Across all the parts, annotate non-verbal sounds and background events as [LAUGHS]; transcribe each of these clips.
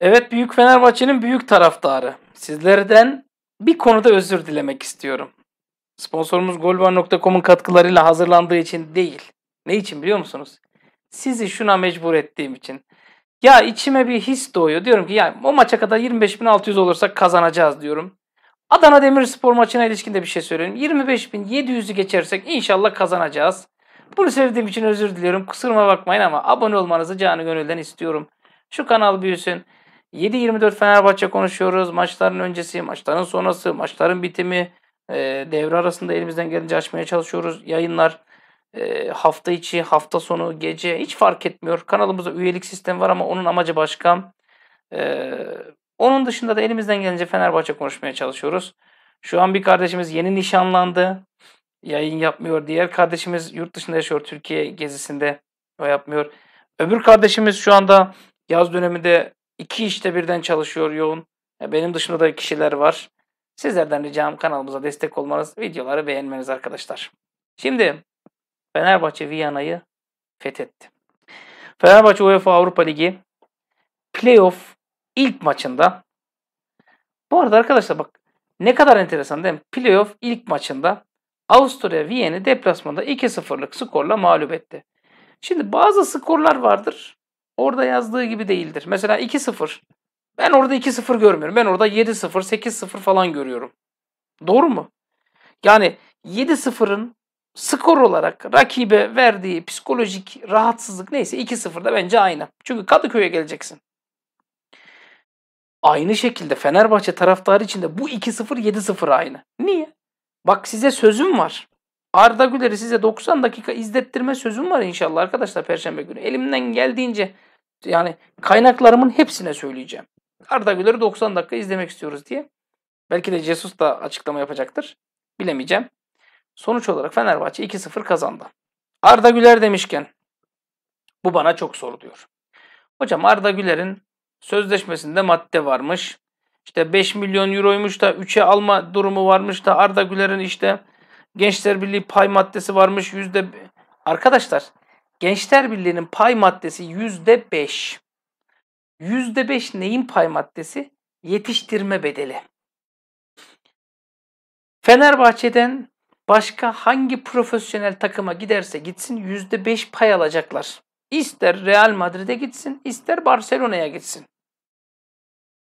Evet Büyük Fenerbahçe'nin büyük taraftarı. Sizlerden bir konuda özür dilemek istiyorum. Sponsorumuz golvar.com'un katkılarıyla hazırlandığı için değil. Ne için biliyor musunuz? Sizi şuna mecbur ettiğim için. Ya içime bir his doğuyor. Diyorum ki ya o maça kadar 25.600 olursak kazanacağız diyorum. Adana Demirspor maçına ilişkin de bir şey söyleyeyim. 25.700'ü geçersek inşallah kazanacağız. Bunu sevdiğim için özür diliyorum. Kusuruma bakmayın ama abone olmanızı canı gönülden istiyorum. Şu kanal büyüsün. 7-24 Fenerbahçe konuşuyoruz. Maçların öncesi, maçların sonrası, maçların bitimi. E, devre arasında elimizden gelince açmaya çalışıyoruz. Yayınlar e, hafta içi, hafta sonu, gece hiç fark etmiyor. Kanalımızda üyelik sistemi var ama onun amacı başka. E, onun dışında da elimizden gelince Fenerbahçe konuşmaya çalışıyoruz. Şu an bir kardeşimiz yeni nişanlandı. Yayın yapmıyor. Diğer kardeşimiz yurt dışında yaşıyor. Türkiye gezisinde o yapmıyor. Öbür kardeşimiz şu anda yaz döneminde İki işte birden çalışıyor yoğun. E, benim dışında da kişiler var. Sizlerden ricam kanalımıza destek olmanız, videoları beğenmeniz arkadaşlar. Şimdi Fenerbahçe Viyana'yı fethetti. Fenerbahçe UEFA Avrupa Ligi playoff ilk maçında bu arada arkadaşlar bak ne kadar enteresan değil mi? Playoff ilk maçında Avusturya Viyen'i deplasmanda 2-0'lık skorla mağlup etti. Şimdi bazı skorlar vardır orada yazdığı gibi değildir. Mesela 2-0. Ben orada 2-0 görmüyorum. Ben orada 7-0, 8-0 falan görüyorum. Doğru mu? Yani 7-0'ın skor olarak rakibe verdiği psikolojik rahatsızlık neyse 2-0'da bence aynı. Çünkü Kadıköy'e geleceksin. Aynı şekilde Fenerbahçe taraftarı için de bu 2-0 7-0 aynı. Niye? Bak size sözüm var. Arda Güler'i size 90 dakika izlettirme sözüm var inşallah arkadaşlar perşembe günü. Elimden geldiğince yani kaynaklarımın hepsine söyleyeceğim. Arda Güler'i 90 dakika izlemek istiyoruz diye. Belki de Jesus da açıklama yapacaktır. Bilemeyeceğim. Sonuç olarak Fenerbahçe 2-0 kazandı. Arda Güler demişken bu bana çok zor diyor. Hocam Arda Güler'in sözleşmesinde madde varmış. İşte 5 milyon euroymuş da 3'e alma durumu varmış da Arda Güler'in işte Gençler Birliği pay maddesi varmış. Yüzde... Arkadaşlar Gençler Birliği'nin pay maddesi yüzde beş. Yüzde beş neyin pay maddesi? Yetiştirme bedeli. Fenerbahçe'den başka hangi profesyonel takıma giderse gitsin yüzde beş pay alacaklar. İster Real Madrid'e gitsin, ister Barcelona'ya gitsin.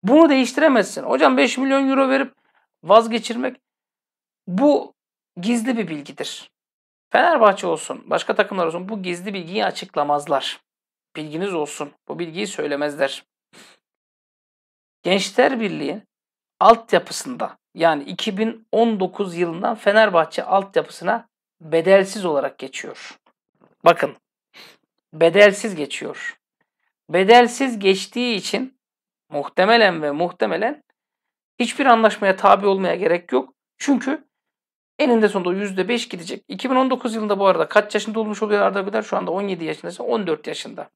Bunu değiştiremezsin. Hocam 5 milyon euro verip vazgeçirmek bu gizli bir bilgidir. Fenerbahçe olsun, başka takımlar olsun bu gizli bilgiyi açıklamazlar. Bilginiz olsun. Bu bilgiyi söylemezler. Gençler Birliği altyapısında yani 2019 yılından Fenerbahçe altyapısına bedelsiz olarak geçiyor. Bakın bedelsiz geçiyor. Bedelsiz geçtiği için muhtemelen ve muhtemelen hiçbir anlaşmaya tabi olmaya gerek yok. Çünkü Eninde sonunda %5 gidecek. 2019 yılında bu arada kaç yaşında olmuş oluyor Arda Güler? Şu anda 17 yaşındaysa 14 yaşında.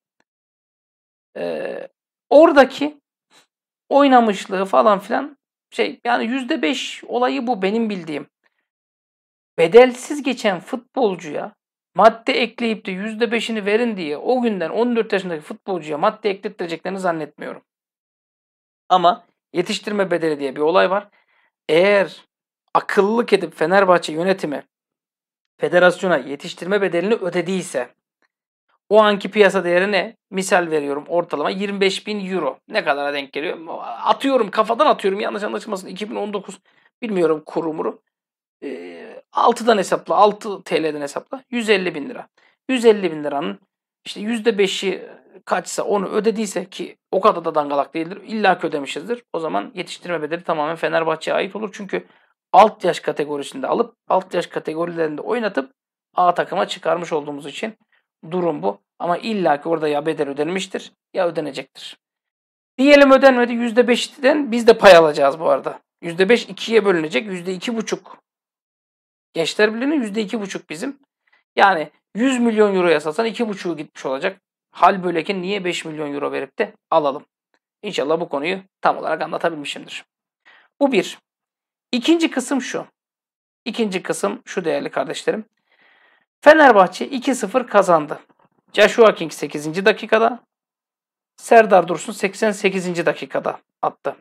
Ee, oradaki oynamışlığı falan filan şey yani %5 olayı bu benim bildiğim. Bedelsiz geçen futbolcuya madde ekleyip de %5'ini verin diye o günden 14 yaşındaki futbolcuya madde eklettireceklerini zannetmiyorum. Ama yetiştirme bedeli diye bir olay var. Eğer akıllılık edip Fenerbahçe yönetimi federasyona yetiştirme bedelini ödediyse o anki piyasa değeri ne? Misal veriyorum ortalama 25 bin euro. Ne kadara denk geliyor? Atıyorum kafadan atıyorum yanlış anlaşılmasın. 2019 bilmiyorum kurumuru. E, ee, 6'dan hesapla 6 TL'den hesapla 150 bin lira. 150 bin liranın işte %5'i kaçsa onu ödediyse ki o kadar da dangalak değildir. İlla ki ödemişizdir. O zaman yetiştirme bedeli tamamen Fenerbahçe'ye ait olur. Çünkü alt yaş kategorisinde alıp alt yaş kategorilerinde oynatıp A takıma çıkarmış olduğumuz için durum bu. Ama illa ki orada ya bedel ödenmiştir ya ödenecektir. Diyelim ödenmedi %5'den biz de pay alacağız bu arada. %5 ikiye bölünecek. %2,5 Gençler iki %2,5 bizim. Yani 100 milyon euroya satsan 2,5'u gitmiş olacak. Hal böyle ki niye 5 milyon euro verip de alalım? İnşallah bu konuyu tam olarak anlatabilmişimdir. Bu bir. İkinci kısım şu. İkinci kısım şu değerli kardeşlerim. Fenerbahçe 2-0 kazandı. Joshua King 8. dakikada, Serdar Dursun 88. dakikada attı.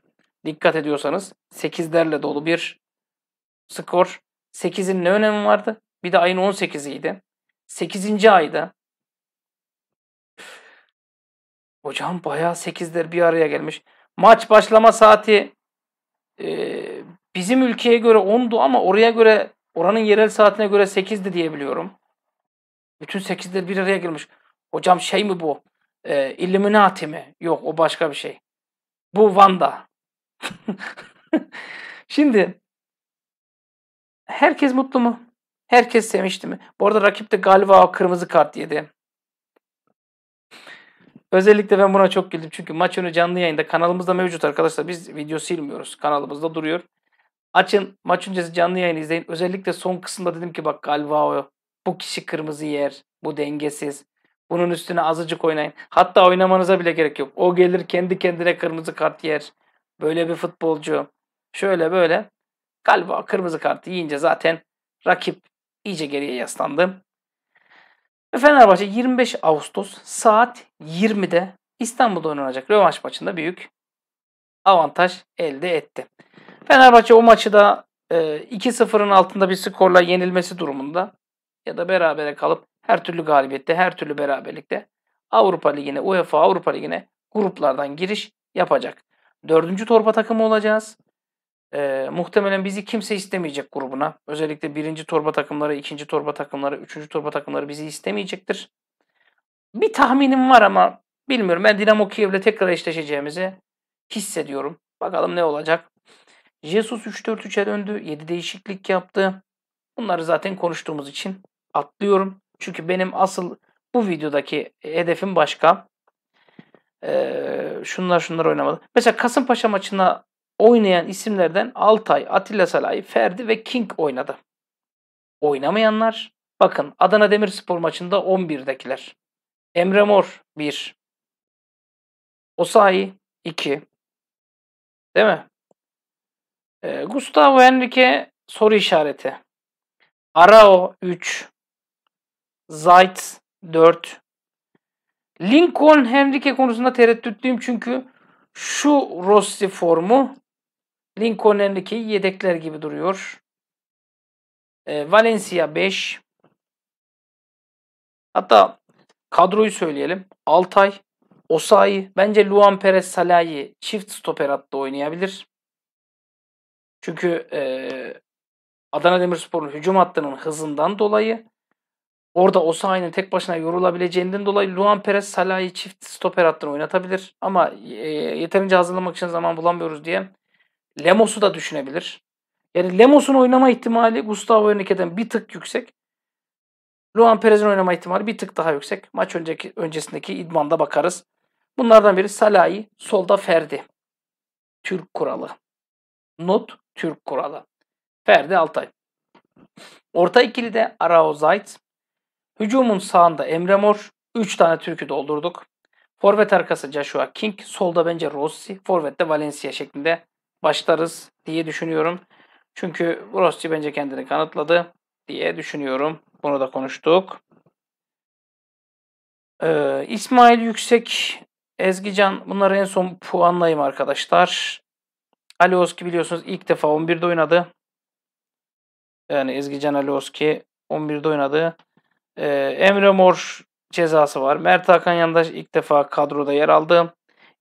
Dikkat ediyorsanız 8'lerle dolu bir skor. 8'in ne önemi vardı? Bir de ayın 18'iydi. 8. ayda Hocam bayağı 8'ler bir araya gelmiş. Maç başlama saati Bizim ülkeye göre 10'du ama oraya göre oranın yerel saatine göre 8'di diyebiliyorum. Bütün 8'ler bir araya girmiş. Hocam şey mi bu? E, Illuminati mi? Yok o başka bir şey. Bu Van'da. [LAUGHS] Şimdi herkes mutlu mu? Herkes sevinçli mi? Bu arada rakip de galiba kırmızı kart yedi. Özellikle ben buna çok güldüm. Çünkü maç önü canlı yayında kanalımızda mevcut arkadaşlar. Biz video silmiyoruz. Kanalımızda duruyor. Açın maç öncesi canlı yayını izleyin. Özellikle son kısımda dedim ki bak o bu kişi kırmızı yer. Bu dengesiz. Bunun üstüne azıcık oynayın. Hatta oynamanıza bile gerek yok. O gelir kendi kendine kırmızı kart yer. Böyle bir futbolcu. Şöyle böyle. Galiba kırmızı kartı yiyince zaten rakip iyice geriye yaslandı. Ve Fenerbahçe 25 Ağustos saat 20'de İstanbul'da oynanacak rövanş maçında büyük avantaj elde etti. Fenerbahçe o maçı da e, 2-0'ın altında bir skorla yenilmesi durumunda ya da berabere kalıp her türlü galibiyette, her türlü beraberlikte Avrupa Ligi'ne, UEFA Avrupa Ligi'ne gruplardan giriş yapacak. Dördüncü torba takımı olacağız. E, muhtemelen bizi kimse istemeyecek grubuna. Özellikle birinci torba takımları, ikinci torba takımları, üçüncü torba takımları bizi istemeyecektir. Bir tahminim var ama bilmiyorum. Ben Dinamo Kiev'le tekrar eşleşeceğimizi hissediyorum. Bakalım ne olacak. Jesus 3-4-3'e döndü. 7 değişiklik yaptı. Bunları zaten konuştuğumuz için atlıyorum. Çünkü benim asıl bu videodaki hedefim başka. Ee, şunlar şunlar oynamadı. Mesela Kasımpaşa maçına oynayan isimlerden Altay, Atilla Salay, Ferdi ve King oynadı. Oynamayanlar bakın Adana Demirspor maçında 11'dekiler. Emre Mor 1. Osayi 2. Değil mi? E, Gustavo Henrique soru işareti. Arao 3. Zaitz 4. Lincoln Henrique konusunda tereddütlüyüm çünkü şu Rossi formu Lincoln Henrique'yi yedekler gibi duruyor. Ee, Valencia 5. Hatta kadroyu söyleyelim. Altay, Osayi, bence Luan Perez Salahi çift stoper hattı oynayabilir. Çünkü e, Adana Demirspor'un hücum hattının hızından dolayı orada Osayi'nin tek başına yorulabileceğinden dolayı Luan Perez Salah'ı çift stoper hattını oynatabilir. Ama e, yeterince hazırlamak için zaman bulamıyoruz diye Lemos'u da düşünebilir. Yani Lemos'un oynama ihtimali Gustavo Henrique'den bir tık yüksek. Luan Perez'in oynama ihtimali bir tık daha yüksek. Maç önceki öncesindeki idmanda bakarız. Bunlardan biri Salah'ı, solda Ferdi. Türk kuralı. Not Türk kuralı. Ferdi Altay. Orta ikilide Arao Zayt. Hücumun sağında Emre Mor. 3 tane Türk'ü doldurduk. Forvet arkası Joshua King. Solda bence Rossi. Forvet'te Valencia şeklinde başlarız diye düşünüyorum. Çünkü Rossi bence kendini kanıtladı diye düşünüyorum. Bunu da konuştuk. Ee, İsmail Yüksek, Ezgican bunları en son puanlayayım arkadaşlar. Ali biliyorsunuz ilk defa 11'de oynadı. Yani Ezgican Ali Oski 11'de oynadı. Ee, Emre Mor cezası var. Mert Hakan Yandaş ilk defa kadroda yer aldı.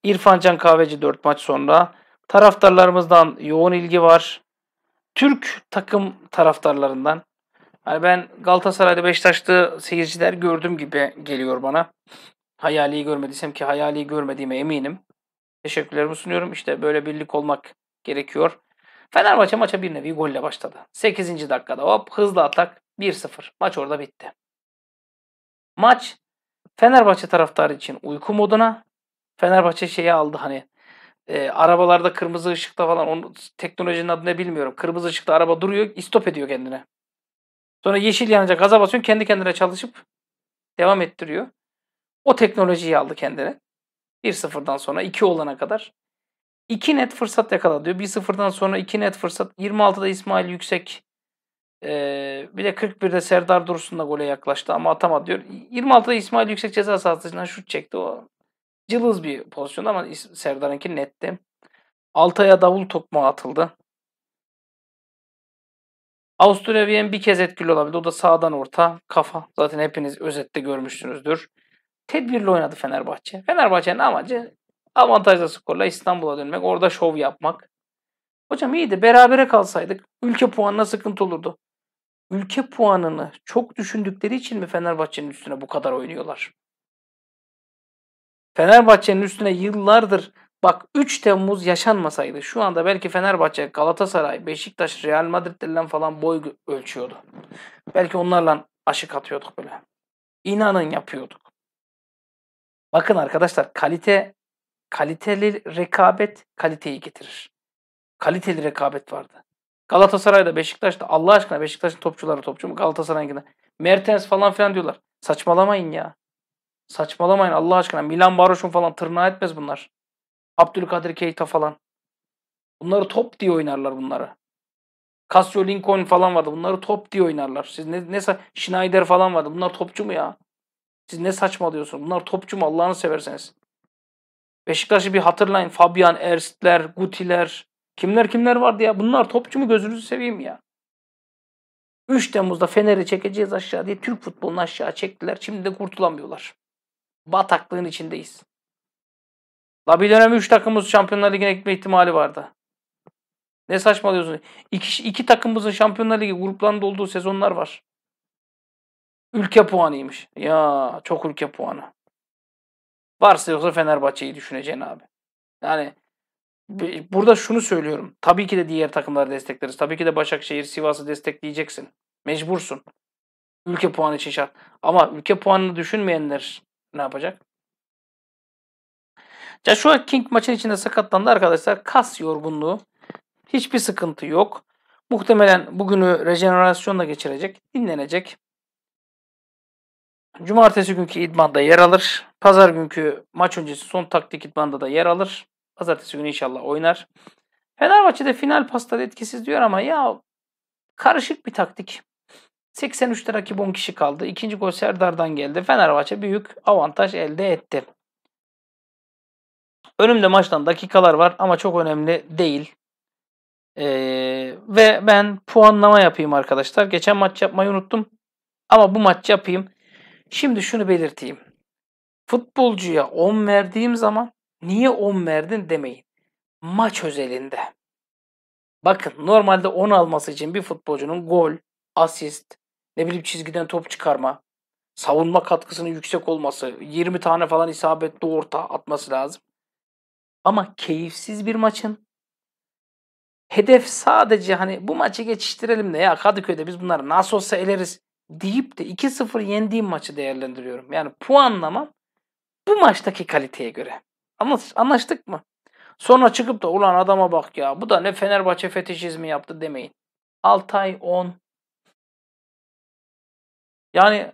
İrfan Can Kahveci 4 maç sonra. Taraftarlarımızdan yoğun ilgi var. Türk takım taraftarlarından. Hani ben Galatasaray'da Beşiktaş'ta seyirciler gördüm gibi geliyor bana. Hayali'yi görmediysem ki Hayali'yi görmediğime eminim. Teşekkürlerimi sunuyorum. İşte böyle birlik olmak gerekiyor. Fenerbahçe maça bir nevi golle başladı. 8. dakikada hop hızlı atak 1-0. Maç orada bitti. Maç Fenerbahçe taraftarı için uyku moduna. Fenerbahçe şeyi aldı hani e, arabalarda kırmızı ışıkta falan onu teknolojinin adı ne bilmiyorum. Kırmızı ışıkta araba duruyor, istop ediyor kendine. Sonra yeşil yanacak gaza basıyor kendi kendine çalışıp devam ettiriyor. O teknolojiyi aldı kendine. 1-0'dan sonra 2 olana kadar 2 net fırsat yakaladı diyor. 1-0'dan sonra 2 net fırsat. 26'da İsmail Yüksek ee, bir de 41'de Serdar Dursun da gole yaklaştı ama atamadı diyor. 26'da İsmail Yüksek ceza sahasından şut çekti. O cılız bir pozisyonda ama Serdar'ınki netti. Altay'a davul topu atıldı. Avusturya Viyen bir kez etkili olabildi. O da sağdan orta kafa. Zaten hepiniz özette görmüşsünüzdür. Tedbirli oynadı Fenerbahçe. Fenerbahçe'nin amacı Avantajlı skorla İstanbul'a dönmek, orada şov yapmak. Hocam iyiydi. Berabere kalsaydık ülke puanına sıkıntı olurdu. Ülke puanını çok düşündükleri için mi Fenerbahçe'nin üstüne bu kadar oynuyorlar? Fenerbahçe'nin üstüne yıllardır bak 3 Temmuz yaşanmasaydı şu anda belki Fenerbahçe, Galatasaray, Beşiktaş, Real Madrid'den falan boy ölçüyordu. Belki onlarla aşık atıyorduk böyle. İnanın yapıyorduk. Bakın arkadaşlar kalite kaliteli rekabet kaliteyi getirir. Kaliteli rekabet vardı. Galatasaray'da, Beşiktaş'ta Allah aşkına Beşiktaş'ın topçuları topçu mu? Galatasaray'ın Mertens falan filan diyorlar. Saçmalamayın ya. Saçmalamayın Allah aşkına. Milan Baroş'un falan tırnağı etmez bunlar. Abdülkadir Keita falan. Bunları top diye oynarlar bunları. Casio Lincoln falan vardı. Bunları top diye oynarlar. Siz ne, ne Schneider falan vardı. Bunlar topçu mu ya? Siz ne saçmalıyorsunuz? Bunlar topçu mu Allah'ını severseniz? Beşiktaş'ı bir hatırlayın. Fabian Erstler, Gutiler, kimler kimler vardı ya. Bunlar topçu mu gözünüzü seveyim ya. 3 Temmuz'da Fener'i çekeceğiz aşağı diye Türk futbolunu aşağı çektiler. Şimdi de kurtulamıyorlar. Bataklığın içindeyiz. La bir dönem 3 takımımız Şampiyonlar Ligi'ne gitme ihtimali vardı. Ne saçmalıyorsun? İki, iki takımımızın Şampiyonlar Ligi gruplarında olduğu sezonlar var. Ülke puanıymış. Ya çok ülke puanı. Varsa yoksa Fenerbahçe'yi düşüneceğin abi. Yani burada şunu söylüyorum. Tabii ki de diğer takımları destekleriz. Tabii ki de Başakşehir, Sivas'ı destekleyeceksin. Mecbursun. Ülke puanı için şart. Ama ülke puanını düşünmeyenler ne yapacak? Şu an King maçın içinde sakatlandı arkadaşlar. Kas yorgunluğu. Hiçbir sıkıntı yok. Muhtemelen bugünü rejenerasyonla geçirecek. Dinlenecek. Cumartesi günkü idmanda yer alır. Pazar günkü maç öncesi son taktik idmanda da yer alır. Pazartesi günü inşallah oynar. Fenerbahçe'de final pasları etkisiz diyor ama ya karışık bir taktik. 83'te rakip 10 kişi kaldı. İkinci gol Serdar'dan geldi. Fenerbahçe büyük avantaj elde etti. Önümde maçtan dakikalar var ama çok önemli değil. Ee, ve ben puanlama yapayım arkadaşlar. Geçen maç yapmayı unuttum. Ama bu maç yapayım. Şimdi şunu belirteyim. Futbolcuya 10 verdiğim zaman niye 10 verdin demeyin. Maç özelinde. Bakın normalde 10 alması için bir futbolcunun gol, asist, ne bileyim çizgiden top çıkarma, savunma katkısının yüksek olması, 20 tane falan isabetli orta atması lazım. Ama keyifsiz bir maçın hedef sadece hani bu maçı geçiştirelim de ya Kadıköy'de biz bunları nasıl olsa eleriz deyip de 2-0 yendiğim maçı değerlendiriyorum. Yani puanlamam bu maçtaki kaliteye göre. Anlaştık mı? Sonra çıkıp da ulan adama bak ya bu da ne Fenerbahçe fetişizmi yaptı demeyin. Altay 10. Yani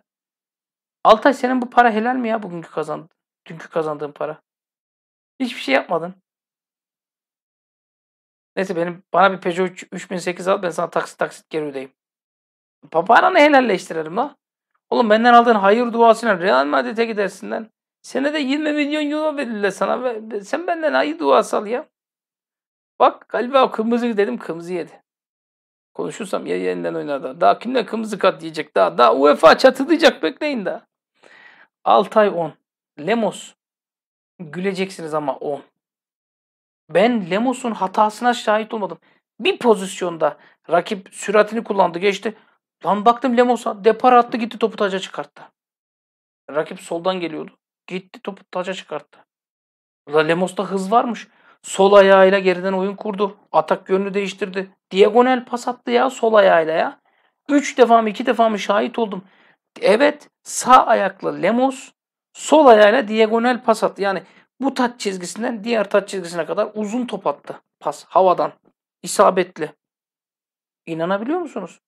Altay senin bu para helal mi ya bugünkü kazandın? Dünkü kazandığın para. Hiçbir şey yapmadın. Neyse benim bana bir Peugeot 3008 al ben sana taksit taksit geri ödeyeyim. Papağanı helalleştiririm la. Oğlum benden aldığın hayır duasıyla Real Madrid'e gidersin lan. Senede 20 milyon euro verirler sana. Sen benden hayır duası al ya. Bak galiba kırmızı dedim kırmızı yedi. Konuşursam ya yeniden oynar da. Daha kimle kırmızı kat diyecek daha. Daha UEFA çatı diyecek bekleyin daha. Altay 10. Lemos. Güleceksiniz ama 10. Ben Lemos'un hatasına şahit olmadım. Bir pozisyonda rakip süratini kullandı geçti. Lan baktım Lemos depar attı gitti topu taca çıkarttı. Rakip soldan geliyordu. Gitti topu taca çıkarttı. Ulan Lemos'ta hız varmış. Sol ayağıyla geriden oyun kurdu. Atak yönünü değiştirdi. Diagonal pas attı ya sol ayağıyla ya. Üç defa mı iki defa mı şahit oldum. Evet sağ ayaklı Lemos sol ayağıyla diagonal pas attı. Yani bu taç çizgisinden diğer taç çizgisine kadar uzun top attı. Pas havadan. isabetli. İnanabiliyor musunuz?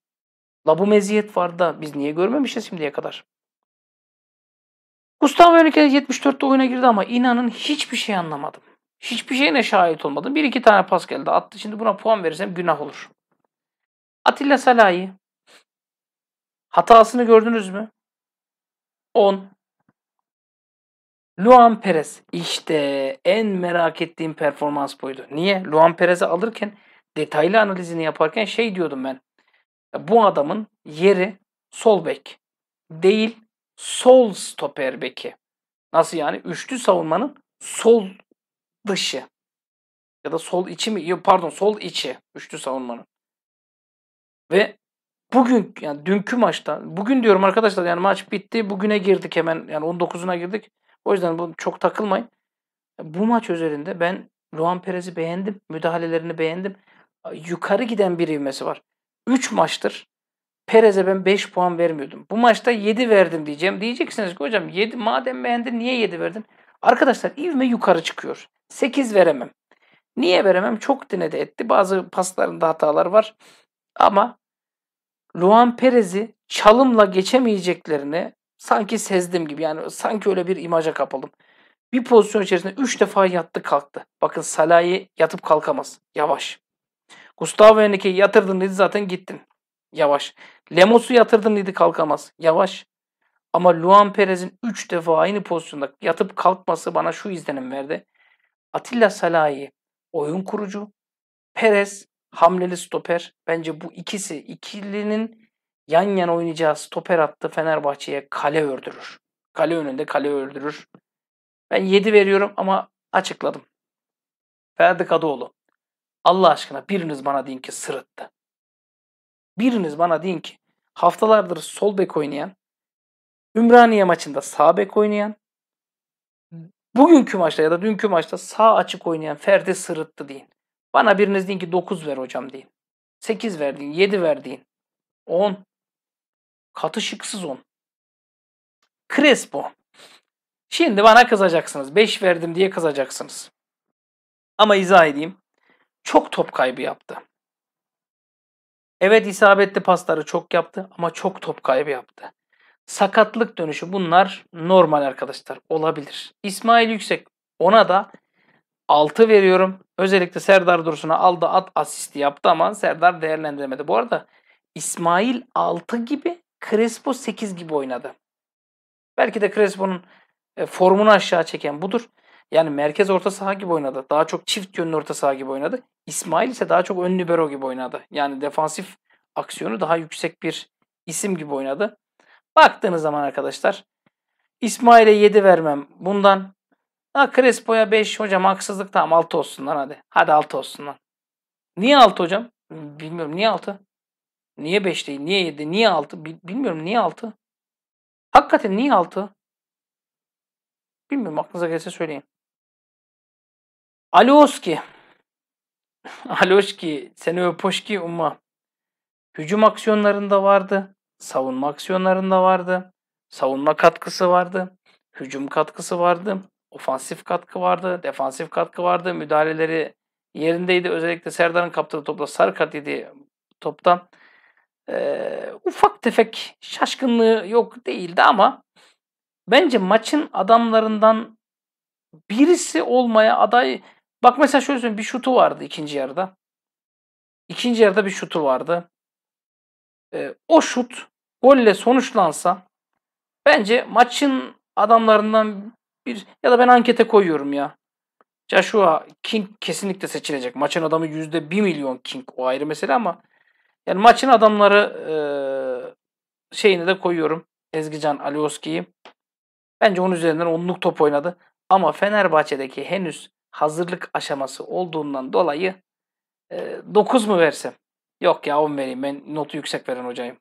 La bu meziyet var da biz niye görmemişiz şimdiye kadar? Gustavo Henrique 74'te oyuna girdi ama inanın hiçbir şey anlamadım. Hiçbir şeyine şahit olmadım. Bir iki tane pas geldi attı. Şimdi buna puan verirsem günah olur. Atilla Salahi. Hatasını gördünüz mü? 10. Luan Perez. işte en merak ettiğim performans buydu. Niye? Luan Perez'i alırken detaylı analizini yaparken şey diyordum ben bu adamın yeri sol bek değil sol stoper beki. Nasıl yani? Üçlü savunmanın sol dışı ya da sol içi mi? Pardon sol içi üçlü savunmanın. Ve bugün yani dünkü maçta bugün diyorum arkadaşlar yani maç bitti bugüne girdik hemen yani 19'una girdik. O yüzden bu çok takılmayın. Bu maç üzerinde ben Luan Perez'i beğendim. Müdahalelerini beğendim. Yukarı giden bir ivmesi var. 3 maçtır Perez'e ben 5 puan vermiyordum. Bu maçta 7 verdim diyeceğim. Diyeceksiniz ki hocam 7 madem beğendin niye 7 verdin? Arkadaşlar ivme yukarı çıkıyor. 8 veremem. Niye veremem? Çok denedi etti. Bazı paslarında hatalar var. Ama Luan Perez'i çalımla geçemeyeceklerini sanki sezdim gibi. Yani sanki öyle bir imaja kapıldım. Bir pozisyon içerisinde 3 defa yattı kalktı. Bakın Salah'ı yatıp kalkamaz. Yavaş. Gustavo Henrique'yi yatırdın dedi zaten gittin. Yavaş. Lemos'u yatırdın dedi kalkamaz. Yavaş. Ama Luan Perez'in 3 defa aynı pozisyonda yatıp kalkması bana şu izlenim verdi. Atilla Salahi oyun kurucu. Perez hamleli stoper. Bence bu ikisi ikilinin yan yana oynayacağı stoper attı Fenerbahçe'ye kale ördürür. Kale önünde kale ördürür. Ben 7 veriyorum ama açıkladım. Ferdi Kadıoğlu. Allah aşkına biriniz bana deyin ki sırıttı. Biriniz bana deyin ki haftalardır sol bek oynayan, Ümraniye maçında sağ bek oynayan, bugünkü maçta ya da dünkü maçta sağ açık oynayan Ferdi sırıttı deyin. Bana biriniz deyin ki 9 ver hocam deyin. 8 ver deyin, 7 ver deyin. 10. Katışıksız 10. Crespo. Şimdi bana kızacaksınız. 5 verdim diye kızacaksınız. Ama izah edeyim çok top kaybı yaptı. Evet isabetli pasları çok yaptı ama çok top kaybı yaptı. Sakatlık dönüşü bunlar normal arkadaşlar olabilir. İsmail Yüksek ona da 6 veriyorum. Özellikle Serdar Dursun'a aldı at asisti yaptı ama Serdar değerlendiremedi. Bu arada İsmail 6 gibi Crespo 8 gibi oynadı. Belki de Crespo'nun e, formunu aşağı çeken budur. Yani merkez orta saha gibi oynadı. Daha çok çift yönlü orta saha gibi oynadı. İsmail ise daha çok ön libero gibi oynadı. Yani defansif aksiyonu daha yüksek bir isim gibi oynadı. Baktığınız zaman arkadaşlar İsmail'e 7 vermem bundan. Ha Crespo'ya 5 hocam haksızlık tamam 6 olsun lan hadi. Hadi 6 olsun lan. Niye 6 hocam? Bilmiyorum niye 6? Niye 5 değil? Niye 7? Niye 6? Bilmiyorum niye 6? Hakikaten niye 6? Bilmiyorum aklınıza gelse söyleyin. Alioski, [LAUGHS] Aloşki, seni öpoşki umma. Hücum aksiyonlarında vardı, savunma aksiyonlarında vardı, savunma katkısı vardı, hücum katkısı vardı, ofansif katkı vardı, defansif katkı vardı, müdahaleleri yerindeydi. Özellikle Serdar'ın kaptığı topla sarı kart yediği topta ee, ufak tefek şaşkınlığı yok değildi ama bence maçın adamlarından birisi olmaya aday Bak mesela şöyle söyleyeyim. Bir şutu vardı ikinci yarıda. İkinci yarıda bir şutu vardı. E, o şut golle sonuçlansa bence maçın adamlarından bir ya da ben ankete koyuyorum ya. Joshua King kesinlikle seçilecek. Maçın adamı yüzde bir milyon King o ayrı mesele ama yani maçın adamları e, ee, şeyini de koyuyorum. Ezgican Alioski'yi. Bence onun üzerinden onluk top oynadı. Ama Fenerbahçe'deki henüz hazırlık aşaması olduğundan dolayı e, 9 mu versem? Yok ya 10 vereyim ben notu yüksek veren hocayım.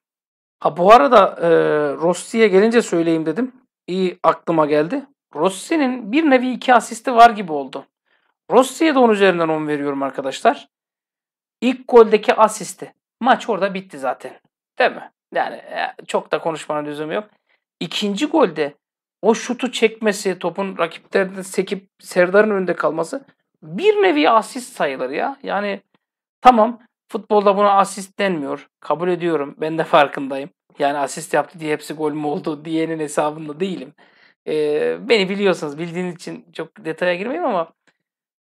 Ha bu arada e, Rossi'ye gelince söyleyeyim dedim. İyi aklıma geldi. Rossi'nin bir nevi iki asisti var gibi oldu. Rossi'ye de 10 üzerinden 10 veriyorum arkadaşlar. İlk goldeki asisti. Maç orada bitti zaten. Değil mi? Yani e, çok da konuşmanın lüzumu yok. İkinci golde o şutu çekmesi, topun rakiplerden sekip Serdar'ın önünde kalması bir nevi asist sayılır ya. Yani tamam futbolda buna asist denmiyor. Kabul ediyorum. Ben de farkındayım. Yani asist yaptı diye hepsi gol mü oldu [LAUGHS] diyenin hesabında değilim. Ee, beni biliyorsunuz, bildiğiniz için çok detaya girmeyeyim ama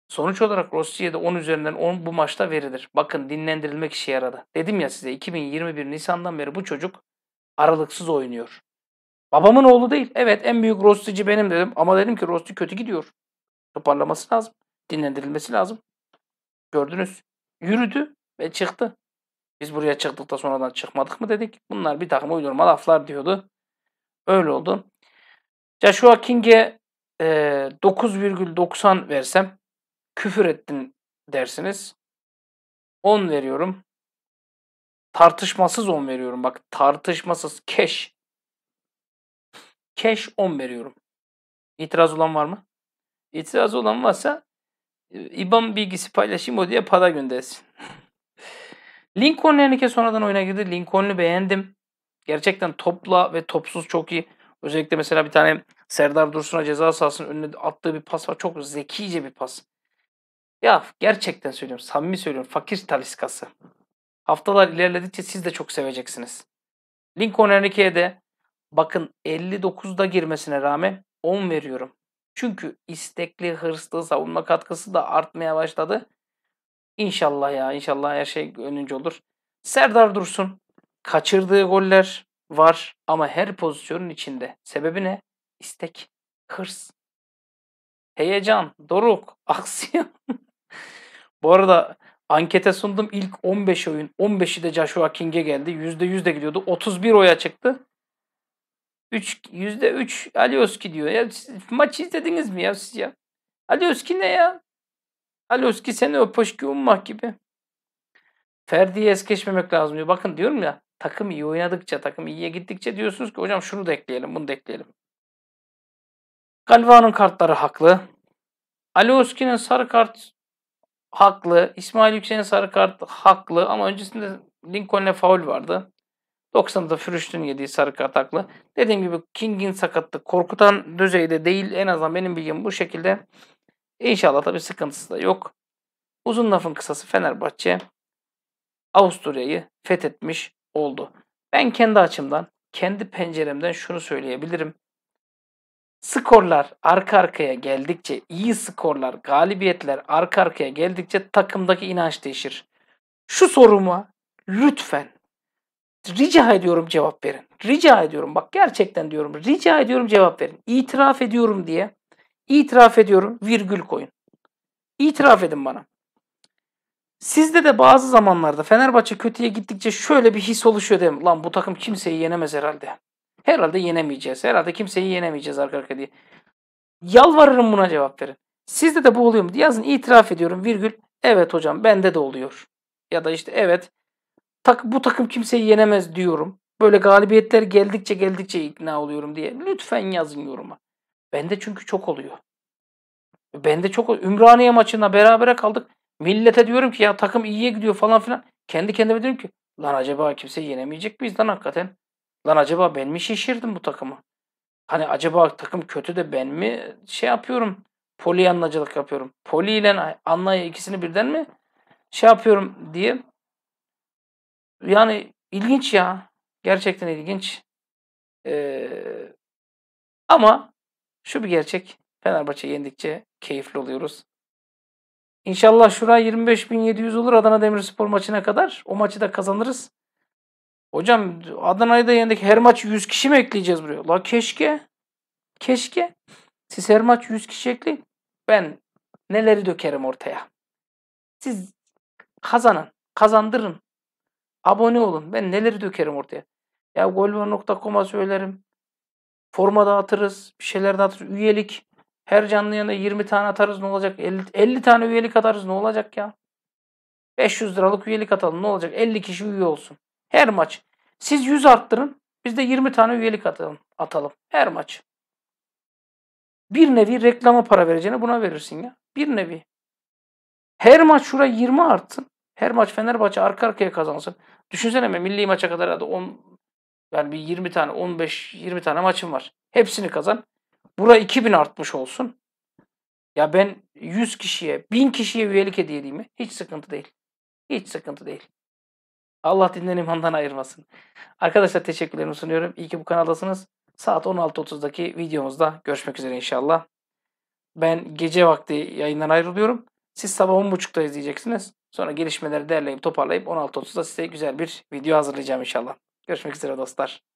sonuç olarak Rossi'ye de 10 üzerinden 10 bu maçta verilir. Bakın dinlendirilmek işe yaradı. Dedim ya size 2021 Nisan'dan beri bu çocuk aralıksız oynuyor. Babamın oğlu değil. Evet en büyük rostici benim dedim. Ama dedim ki rosti kötü gidiyor. Toparlaması lazım. Dinlendirilmesi lazım. Gördünüz. Yürüdü ve çıktı. Biz buraya çıktık da sonradan çıkmadık mı dedik. Bunlar bir takım uydurma laflar diyordu. Öyle oldu. Joshua King'e e, 9,90 versem küfür ettin dersiniz. 10 veriyorum. Tartışmasız 10 veriyorum. Bak tartışmasız keş. Keş 10 veriyorum. İtiraz olan var mı? İtiraz olan varsa e, IBAN bilgisi paylaşayım o diye pada göndersin. [LAUGHS] Lincoln Henrique sonradan oyuna girdi. Lincoln'u beğendim. Gerçekten topla ve topsuz çok iyi. Özellikle mesela bir tane Serdar Dursun'a ceza sahasının önüne attığı bir pas var. Çok zekice bir pas. Ya gerçekten söylüyorum. Samimi söylüyorum. Fakir taliskası. Haftalar ilerledikçe siz de çok seveceksiniz. Lincoln Henrique'ye de Bakın 59'da girmesine rağmen 10 veriyorum. Çünkü istekli, hırslı, savunma katkısı da artmaya başladı. İnşallah ya inşallah her şey önünce olur. Serdar Dursun kaçırdığı goller var ama her pozisyonun içinde. Sebebi ne? İstek, hırs, heyecan, doruk, [LAUGHS] aksiyon. Bu arada ankete sundum ilk 15 oyun. 15'i de Joshua King'e geldi. %100 de gidiyordu. 31 oya çıktı. 3 yüzde üç Alioski diyor. Ya siz, maç izlediniz mi ya siz ya? Alioski ne ya? Alioski seni o poşki ummak gibi. Ferdi'yi es geçmemek lazım diyor. Bakın diyorum ya takım iyi oynadıkça, takım iyiye gittikçe diyorsunuz ki hocam şunu da ekleyelim, bunu da ekleyelim. Galva'nın kartları haklı. Alioski'nin sarı kart haklı. İsmail Yüksel'in sarı kart haklı ama öncesinde Lincoln'le faul vardı. 90'da Fürüşt'ün yediği sarı kartaklı. Dediğim gibi King'in sakatlığı korkutan düzeyde değil. En azından benim bilgim bu şekilde. İnşallah tabii sıkıntısı da yok. Uzun lafın kısası Fenerbahçe Avusturya'yı fethetmiş oldu. Ben kendi açımdan, kendi penceremden şunu söyleyebilirim. Skorlar arka arkaya geldikçe, iyi skorlar, galibiyetler arka arkaya geldikçe takımdaki inanç değişir. Şu soruma lütfen Rica ediyorum cevap verin. Rica ediyorum. Bak gerçekten diyorum. Rica ediyorum cevap verin. İtiraf ediyorum diye. İtiraf ediyorum virgül koyun. İtiraf edin bana. Sizde de bazı zamanlarda Fenerbahçe kötüye gittikçe şöyle bir his oluşuyor değil mi? Lan bu takım kimseyi yenemez herhalde. Herhalde yenemeyeceğiz. Herhalde kimseyi yenemeyeceğiz arka arka diye. Yalvarırım buna cevap verin. Sizde de bu oluyor mu? Yazın itiraf ediyorum virgül. Evet hocam bende de oluyor. Ya da işte evet tak, bu takım kimseyi yenemez diyorum. Böyle galibiyetler geldikçe geldikçe ikna oluyorum diye. Lütfen yazın yoruma. Bende çünkü çok oluyor. Bende çok oluyor. Ümraniye maçında berabere kaldık. Millete diyorum ki ya takım iyiye gidiyor falan filan. Kendi kendime diyorum ki lan acaba kimse yenemeyecek miyiz lan hakikaten? Lan acaba ben mi şişirdim bu takımı? Hani acaba takım kötü de ben mi şey yapıyorum? Poli anlacılık yapıyorum. Poli ile Anla'ya ikisini birden mi şey yapıyorum diye yani ilginç ya. Gerçekten ilginç. Ee, ama şu bir gerçek. Fenerbahçe yendikçe keyifli oluyoruz. İnşallah şura 25.700 olur Adana Demirspor maçına kadar. O maçı da kazanırız. Hocam Adana'yı da yendik. Her maç 100 kişi mi ekleyeceğiz buraya? La keşke. Keşke. Siz her maç 100 kişi ekleyin. Ben neleri dökerim ortaya. Siz kazanın. Kazandırın. Abone olun. Ben neleri dökerim ortaya. Ya golvar.com'a söylerim. Forma dağıtırız. Bir şeyler dağıtırız. Üyelik. Her canlı yana 20 tane atarız ne olacak? 50, 50 tane üyelik atarız ne olacak ya? 500 liralık üyelik atalım ne olacak? 50 kişi üye olsun. Her maç. Siz 100 arttırın. Biz de 20 tane üyelik atalım. atalım. Her maç. Bir nevi reklama para vereceğine buna verirsin ya. Bir nevi. Her maç şuraya 20 artsın. Her maç Fenerbahçe arka arkaya kazansın. Düşünsene mi milli maça kadar ya da 10 yani bir 20 tane 15 20 tane maçım var. Hepsini kazan. Bura 2000 artmış olsun. Ya ben 100 kişiye, 1000 kişiye üyelik hediye edeyim mi? Hiç sıkıntı değil. Hiç sıkıntı değil. Allah dinden imandan ayırmasın. Arkadaşlar teşekkürlerimi sunuyorum. İyi ki bu kanaldasınız. Saat 16.30'daki videomuzda görüşmek üzere inşallah. Ben gece vakti yayından ayrılıyorum. Siz sabah 10.30'da izleyeceksiniz. Sonra gelişmeleri derleyip toparlayıp 16.30'da size güzel bir video hazırlayacağım inşallah. Görüşmek üzere dostlar.